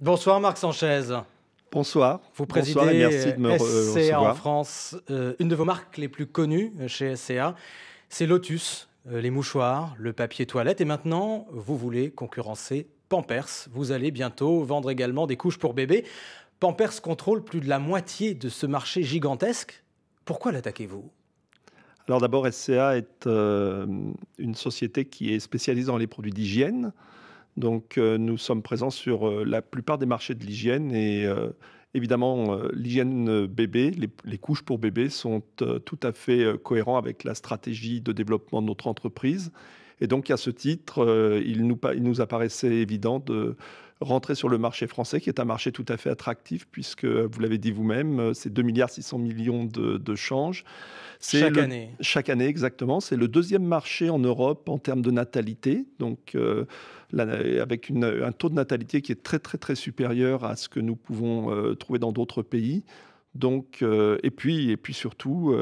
Bonsoir Marc Sanchez. Bonsoir. Vous présidez euh, SCA en France. Euh, une de vos marques les plus connues euh, chez SCA, c'est Lotus, les mouchoirs, le papier toilette. Et maintenant, vous voulez concurrencer Pampers. Vous allez bientôt vendre également des couches pour bébés. Pampers contrôle plus de la moitié de ce marché gigantesque. Pourquoi l'attaquez-vous Alors d'abord, SCA est une société qui est spécialisée dans les produits d'hygiène. Donc euh, nous sommes présents sur euh, la plupart des marchés de l'hygiène et euh, évidemment l'hygiène bébé, les, couches pour bébé sont tout à fait cohérents avec la stratégie de développement de notre entreprise. Et donc à ce titre, il, nous, il nous apparaissait évident de rentrer sur le marché français, qui est un marché tout à fait attractif, puisque euh, vous l'avez dit vous-même, euh, c'est 2,6 milliards millions de, de changes. Chaque année. Chaque année, exactement. C'est le deuxième marché en Europe en termes de natalité. Donc, euh, avec une, un taux de natalité qui est très, très, très supérieur à ce que nous pouvons trouver dans d'autres pays. Donc, et puis, et puis surtout.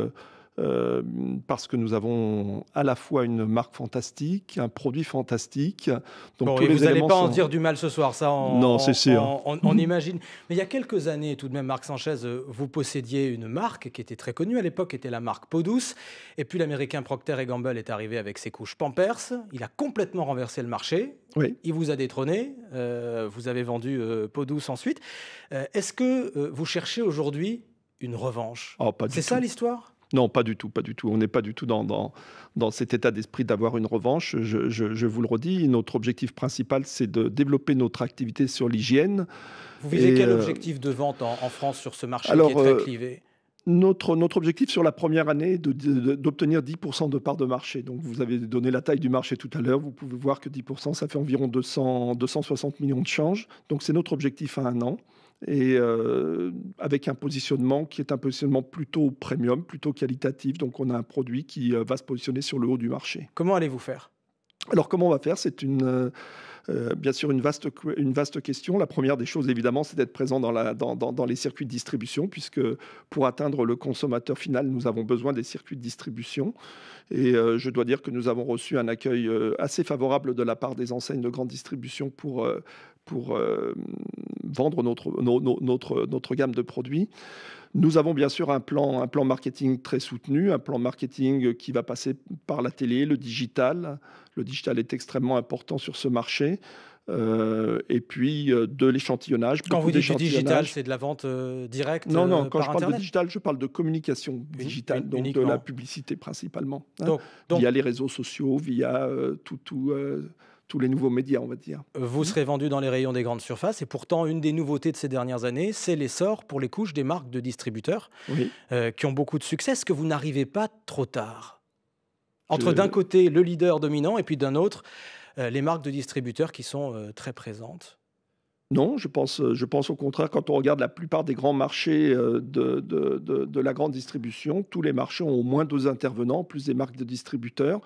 Euh, parce que nous avons à la fois une marque fantastique, un produit fantastique. Donc vous n'allez pas en dire du mal ce soir, ça. On, non, c'est sûr. On, imagine. Mais il y a quelques années, tout de même, Marc Sanchez, euh, vous possédiez une marque qui était très connue à l'époque, était la marque Peau douce. Et puis l'américain Procter Gamble est arrivé avec ses couches Pampers. Il a complètement renversé le marché. Oui. Il vous a détrôné. Euh, vous avez vendu Peau douce ensuite. Est-ce que vous cherchez aujourd'hui une revanche oh, C'est ça l'histoire non, pas du tout, pas du tout. On n'est pas du tout dans, dans, dans cet état d'esprit d'avoir une revanche. Je, je, vous le redis, notre objectif principal, c'est de développer notre activité sur l'hygiène. Vous visez quel euh, objectif de vente en, France sur ce marché qui est très euh, clivé notre, notre, objectif sur la première année est d'obtenir 10% de part de marché. Donc vous avez donné la taille du marché tout à l'heure. Vous pouvez voir que 10%, ça fait environ 200, 260 millions de changes. Donc c'est notre objectif à un an et euh, avec un positionnement qui est un positionnement plutôt premium, plutôt qualitatif. Donc on a un produit qui euh, va se positionner sur le haut du marché. Comment allez-vous faire alors comment on va faire C'est une euh, bien sûr une vaste, une vaste question. La première des choses, évidemment, c'est d'être présent dans, la, dans, les circuits de distribution, puisque pour atteindre le consommateur final, nous avons besoin des circuits de distribution. Et je dois dire que nous avons reçu un accueil assez favorable de la part des enseignes de grande distribution pour, pour vendre notre, notre, notre gamme de produits. Nous avons bien sûr un plan, un plan marketing très soutenu, un plan marketing qui va passer par la télé, le digital. Le digital est extrêmement important sur ce marché. Euh, et puis euh, de l'échantillonnage. Quand vous dites digital, c'est de la vente euh, directe Non, non, quand je parle de digital, je parle de communication digitale, donc de la publicité principalement. Hein. via les réseaux sociaux, via tout. tout tous les nouveaux médias, on va dire. Vous serez vendu dans les rayons des grandes surfaces et pourtant une des nouveautés de ces dernières années, c'est l'essor pour les couches des marques de distributeurs euh, qui ont beaucoup de succès. Est-ce que vous n'arrivez pas trop tard Entre d'un côté le leader dominant et puis d'un autre euh, les marques de distributeurs qui sont euh, très présentes. Non, je pense, je pense au contraire, quand on regarde la plupart des grands marchés de, de, de la grande distribution, tous les marchés ont au moins deux intervenants, plus des marques de distributeurs.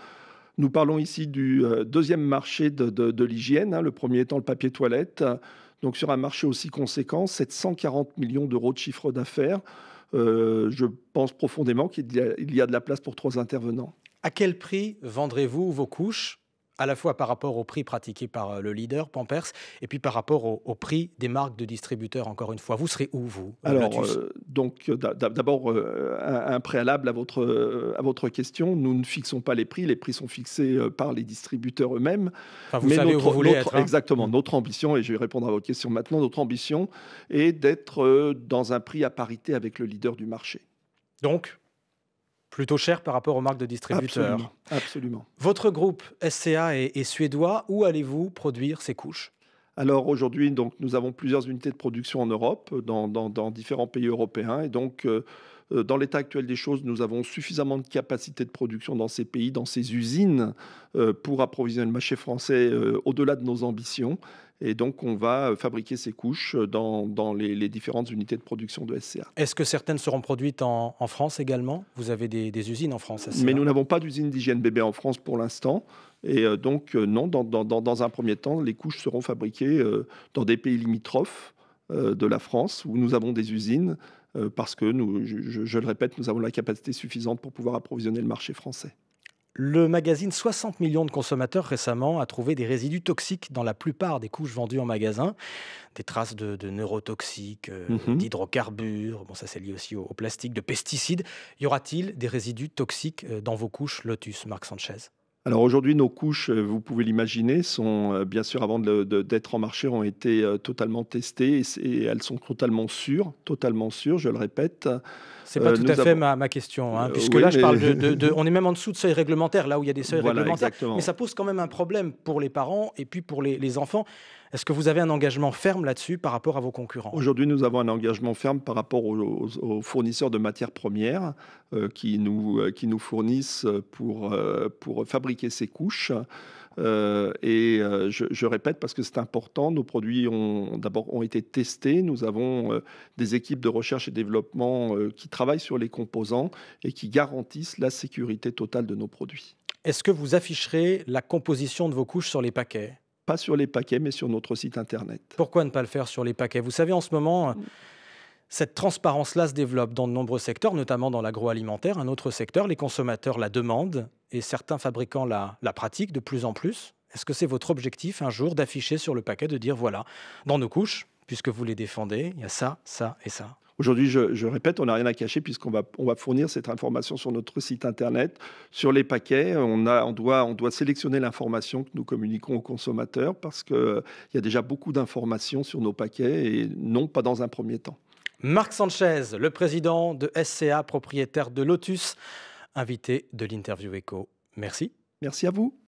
Nous parlons ici du euh, deuxième marché de, l'hygiène, hein, le premier étant le papier toilette. Donc sur un marché aussi conséquent, 740 millions d'euros de chiffre d'affaires. Euh, je pense profondément qu'il y, a, de la place pour trois intervenants. À quel prix vendrez-vous vos couches à la fois par rapport au prix pratiqué par euh, le leader, Pampers, et puis par rapport au, prix des marques de distributeurs, encore une fois. Vous serez où, vous donc euh, d'abord euh, un préalable à votre, euh, à votre question, nous ne fixons pas les prix, les prix sont fixés par les distributeurs eux-mêmes. vous Mais voulez hein. Exactement, mm. notre ambition, et je vais répondre à votre question maintenant, notre ambition est d'être dans un prix à parité avec le leader du marché. Donc, plutôt cher par rapport aux marques de distributeurs. Absolument. absolument. Votre groupe SCA est suédois. Où allez-vous produire ces couches alors aujourd'hui, donc, nous avons plusieurs unités de production en Europe, dans, différents pays européens. Et donc, euh, euh, dans l'état actuel des choses, nous avons suffisamment de capacité de production dans ces pays, dans ces usines, euh, pour approvisionner le marché français au-delà de nos ambitions. Et donc, on va euh, fabriquer ces couches euh, dans, les, différentes unités de production de SCA. Est-ce que certaines seront produites en, France également Vous avez des, usines en France Mais nous n'avons pas d'usine d'hygiène bébé en France pour l'instant. Et euh, donc, non, dans, un premier temps, les couches seront fabriquées dans des pays limitrophes de la France où nous avons des usines parce que, je le répète, nous avons la capacité suffisante pour pouvoir approvisionner le marché français. Le magazine 60 millions de consommateurs récemment a trouvé des résidus toxiques dans la plupart des couches vendues en magasin. Des traces de, neurotoxiques, euh, mhm. d'hydrocarbures, bon ça c'est lié aussi au, plastique, de pesticides. Y aura-t-il des résidus toxiques euh, dans vos couches Lotus, Marc Sanchez alors aujourd'hui, nos couches, euh, vous pouvez l'imaginer, sont euh, bien sûr avant d'être en marché, ont été euh, totalement testées et, elles sont totalement sûres, totalement sûres, je le répète. C'est pas tout à fait ma, question, hein, puisque là, je parle de, On est même en dessous de seuil réglementaire, là où il y a des seuils réglementaires. Mais ça pose quand même un problème pour les parents et puis pour les, les enfants. Est-ce que vous avez un engagement ferme là-dessus par rapport à vos concurrents Aujourd'hui, nous avons un engagement ferme par rapport aux, fournisseurs de matières premières euh, qui, nous, euh, qui nous fournissent pour, euh, pour fabriquer ces couches. et je, répète parce que c'est important, nos produits ont d'abord ont été testés. Nous avons des équipes de recherche et développement qui travaillent sur les composants et qui garantissent la sécurité totale de nos produits. Est-ce que vous afficherez la composition de vos couches sur les paquets pas sur les paquets, mais sur notre site internet. Pourquoi ne pas le faire sur les paquets Vous savez, en ce moment, euh, cette transparence-là se développe dans de nombreux secteurs, notamment dans l'agroalimentaire. Un autre secteur, les consommateurs la demandent et certains fabricants la, pratiquent de plus en plus. Est-ce que c'est votre objectif un jour d'afficher sur le paquet, de dire voilà, dans nos couches, puisque vous les défendez, il y a ça, ça et ça Aujourd'hui, je, répète, on n'a rien à cacher puisqu'on va, on va fournir cette information sur notre site internet, sur les paquets. On, a, doit, on doit sélectionner l'information que nous communiquons aux consommateurs parce qu'il y a déjà beaucoup d'informations sur nos paquets et non pas dans un premier temps. Marc Sanchez, le président de SCA, propriétaire de Lotus, invité de l'interview Echo. Merci. Merci à vous.